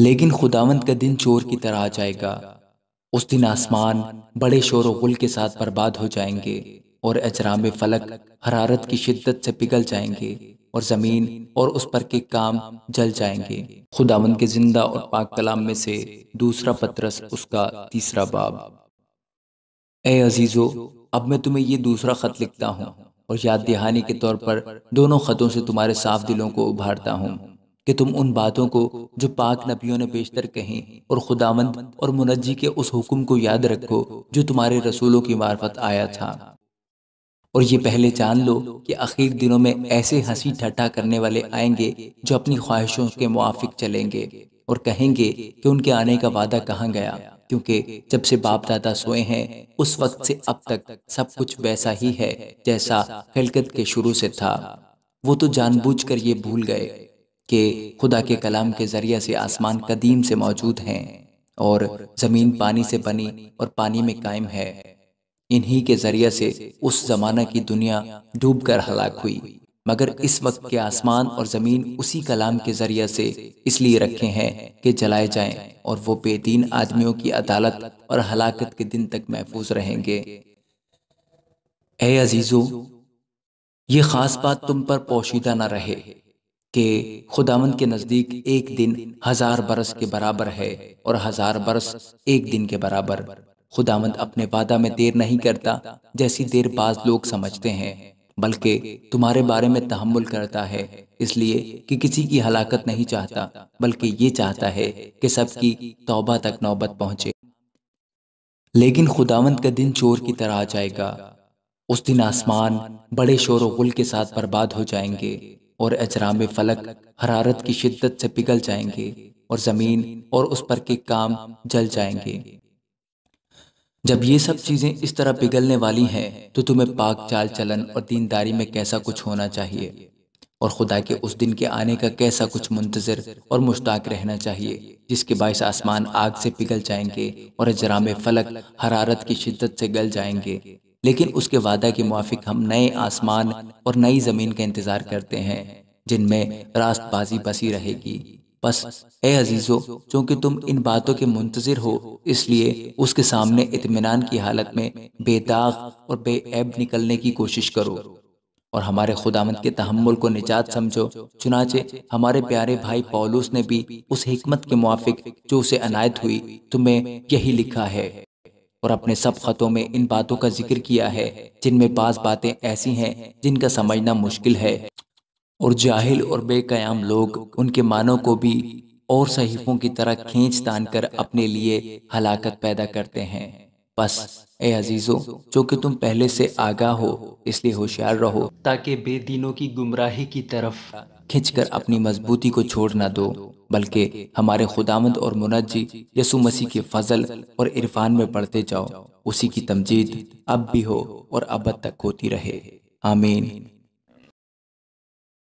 लेकिन खुदावंत का दिन चोर की तरह आ जाएगा उस दिन आसमान बड़े शोर गुल के साथ बर्बाद हो जाएंगे और अजराम फलक हरारत की शिद्दत से पिघल जाएंगे और ज़मीन और उस पर के काम जल जाएंगे खुदावंद के जिंदा और पाक कलाम में से दूसरा पत्रस उसका तीसरा बाब ए अजीज़ो अब मैं तुम्हें ये दूसरा ख़त लिखता हूँ और याद दहानी के तौर पर दोनों ख़तों से तुम्हारे साफ दिलों को उभारता हूँ कि तुम उन बातों को जो पाक नबियों ने बेशतर कहे और खुदामंद और मुनजी के उस हुक्म को याद रखो जो तुम्हारे रसूलों की मार्फत आया था और ये पहले जान लो कि आखिर दिनों में ऐसे हंसी ठट्ठा करने वाले आएंगे जो अपनी ख्वाहिशों के मुआफिक चलेंगे और कहेंगे कि उनके आने का वादा कहाँ गया क्योंकि जब से बाप दादा सोए हैं उस वक्त से अब तक सब कुछ वैसा ही है जैसा खिलकत के शुरू से था वो तो जानबूझकर ये भूल गए कि खुदा के कलाम के ज़रिए से आसमान कदीम से मौजूद हैं और ज़मीन पानी से बनी और पानी में कायम है इन्हीं के ज़रिए से उस ज़माना की दुनिया डूबकर हलाक हुई मगर इस वक्त के आसमान और ज़मीन उसी कलाम के ज़रिए से इसलिए रखे हैं कि जलाए जाएं और वो बेदीन आदमियों की अदालत और हलाकत के दिन तक महफूज रहेंगे ए अजीज़ो ये ख़ास बात तुम पर पोशीदा ना रहे कि खुदावंद के नज़दीक एक दिन हजार बरस के बराबर है और हजार बरस एक दिन के बराबर खुदावंद अपने वादा में देर नहीं करता जैसी देर बाज लोग समझते हैं बल्कि तुम्हारे बारे में तहमुल करता है इसलिए कि किसी की हलाकत नहीं चाहता बल्कि ये चाहता है कि सबकी तौबा तक नौबत पहुंचे लेकिन खुदावंत का दिन चोर की तरह आ जाएगा उस दिन आसमान बड़े शोर गुल के साथ बर्बाद हो जाएंगे और अजराम फलक हरारत की शिद्दत से पिघल जाएंगे और ज़मीन और उस पर के काम जल जाएंगे जब ये सब चीज़ें इस तरह पिघलने वाली हैं तो तुम्हें पाक चाल चलन और दीनदारी में कैसा कुछ होना चाहिए और खुदा के उस दिन के आने का कैसा कुछ मुंतजर और मुश्ताक रहना चाहिए जिसके बायस आसमान आग से पिघल जाएंगे और जराम फलक हरारत की शिद्दत से गल जाएंगे लेकिन उसके वादा के मुआफिक हम नए आसमान और नई ज़मीन का इंतज़ार करते हैं जिनमें रास्तबाजी बसी रहेगी बस ए अजीज़ो चूंकि तुम इन बातों के मुंतजर हो इसलिए उसके सामने इतमान की हालत में बेदाग और बेऐब निकलने की कोशिश करो और हमारे खुदामंद के तहमुल को निजात समझो चुनाचे हमारे प्यारे भाई पौलूस ने भी उस हमत के मुआफिक जो उसे अनायत हुई तुम्हें यही लिखा है और अपने सब खतों में इन बातों का जिक्र किया है जिनमें पास बातें ऐसी हैं जिनका समझना मुश्किल है और जाहिल और बेकयाम लोग उनके मानों को भी और सहीफों की तरह खींच तान कर अपने लिए हलाकत पैदा करते हैं बस ए अजीजों जो कि तुम पहले से आगाह हो इसलिए होशियार रहो ताकि बेदीनों की गुमराही की तरफ खिंचकर अपनी मजबूती को छोड़ ना दो बल्कि हमारे खुदामंद और मुनजी यसु मसीह के फजल और इरफान में बढ़ते जाओ उसी की तमजीद अब भी हो और अब तक होती रहे आमीन